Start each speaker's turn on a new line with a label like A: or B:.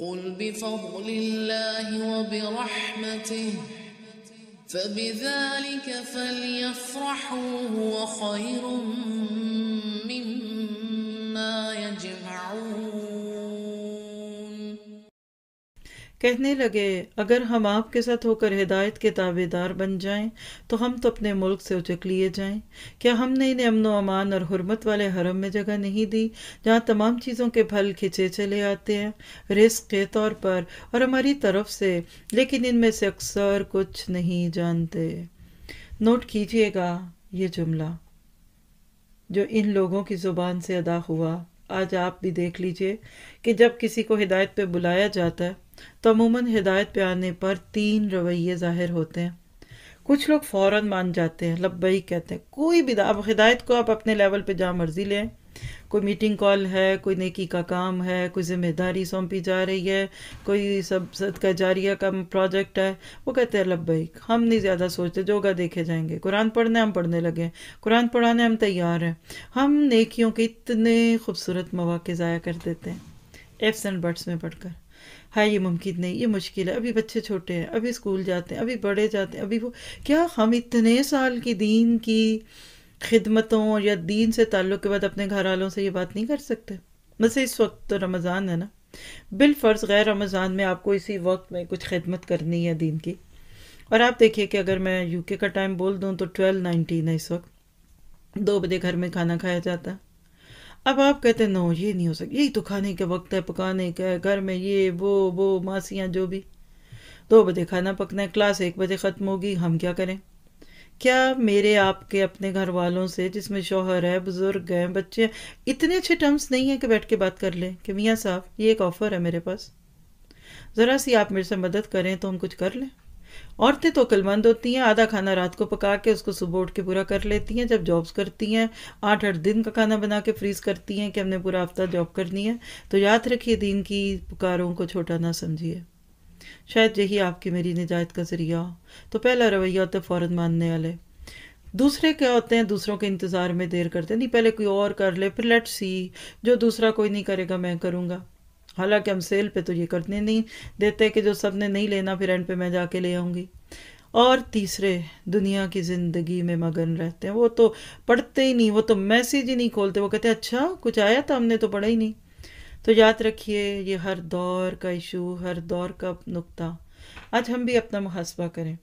A: قل بفضل الله وبرحمته فبذلك فليفرحوا هو خير कहने लगे अगर हम आपके साथ होकर हिदायत के दावेदार बन जाएं तो हम तो अपने मुल्क से उचक लिए जाएं क्या हमने इन्हें अमन अमान और हरमत वाले हरम में जगह नहीं दी जहाँ तमाम चीज़ों के फल खिंचे चले आते हैं रिस्क के तौर पर और हमारी तरफ से लेकिन इनमें से अक्सर कुछ नहीं जानते नोट कीजिएगा ये जुमला जो इन लोगों की ज़ुबान से अदा हुआ आज आप भी देख लीजिए कि जब किसी को हिदायत पे बुलाया जाता है तो अमूमन हिदायत पे आने पर तीन रवैये ज़ाहिर होते हैं कुछ लोग फ़ौर मान जाते हैं लब्बई कहते हैं कोई भी अब हिदायत को आप अपने लेवल पे जहाँ मर्जी लें कोई मीटिंग कॉल है कोई नेकी का काम है कोई जिम्मेदारी सौंपी जा रही है कोई सब सदका जारिया का प्रोजेक्ट है वो कहते हैं लब्बई हम नहीं ज़्यादा सोचते जोगा देखे जाएंगे कुरान पढ़ने हम पढ़ने लगे कुरान पढ़ाने हम तैयार हैं हम नेकियों के इतने खूबसूरत मौाक़े ज़ाया कर देते हैं एफ्स एंड बर्ड्स में पढ़कर है ये मुमकिन नहीं ये मुश्किल है अभी बच्चे छोटे हैं अभी स्कूल जाते हैं अभी बड़े जाते हैं अभी वो क्या हम इतने साल की दीन की खिदमतों या दीन से ताल्लुक़ के बाद अपने घर वालों से ये बात नहीं कर सकते वैसे इस वक्त तो रमज़ान है ना बिलफर्ज गैर रमज़ान में आपको इसी वक्त में कुछ खिदमत करनी है दीन की और आप देखिए कि अगर मैं यूके का टाइम बोल दूँ तो ट्वेल्व नाइनटीन है इस वक्त दो बजे घर में खाना खाया जाता है अब आप कहते हैं नो ये नहीं हो सकता यही तो खाने का वक्त है पकाने का है घर में ये वो वो मासियाँ जो भी दो बजे खाना पकना है क्लास एक बजे ख़त्म होगी हम क्या करें क्या मेरे आपके अपने घर वालों से जिसमें शोहर है बुज़ुर्ग हैं बच्चे हैं इतने अच्छे टर्म्स नहीं हैं कि बैठ के बात कर लें कि मियाँ साहब ये एक ऑफ़र है मेरे पास ज़रा सी आप मेरे से मदद करें तो हम कुछ कर लें औरतें तो अक्लमंद होती हैं आधा खाना रात को पका के उसको सुबह उठ के पूरा कर लेती हैं जब जॉब्स करती हैं आठ आठ दिन का खाना बना के फ्रीज करती हैं कि हमने पूरा हफ्ता जॉब करनी है तो याद रखिए दिन की पुकारों को छोटा ना समझिए शायद यही आपकी मेरी निजात का ज़रिया हो तो पहला रवैया होता तो है फ़ौर मानने वाले दूसरे क्या होते हैं दूसरों के इंतज़ार में देर करते नहीं पहले कोई और कर ले फिर लेट सी जो दूसरा कोई नहीं करेगा मैं करूँगा हालांकि हम सेल पे तो ये करते नहीं देते कि जो सब ने नहीं लेना फिर एंड पे मैं जाके ले आऊँगी और तीसरे दुनिया की ज़िंदगी में मगन रहते हैं वो तो पढ़ते ही नहीं वो तो मैसेज ही नहीं खोलते वो कहते अच्छा कुछ आया था हमने तो पढ़ा ही नहीं तो याद रखिए ये हर दौर का इशू हर दौर का नुकता आज हम भी अपना मुहासबा करें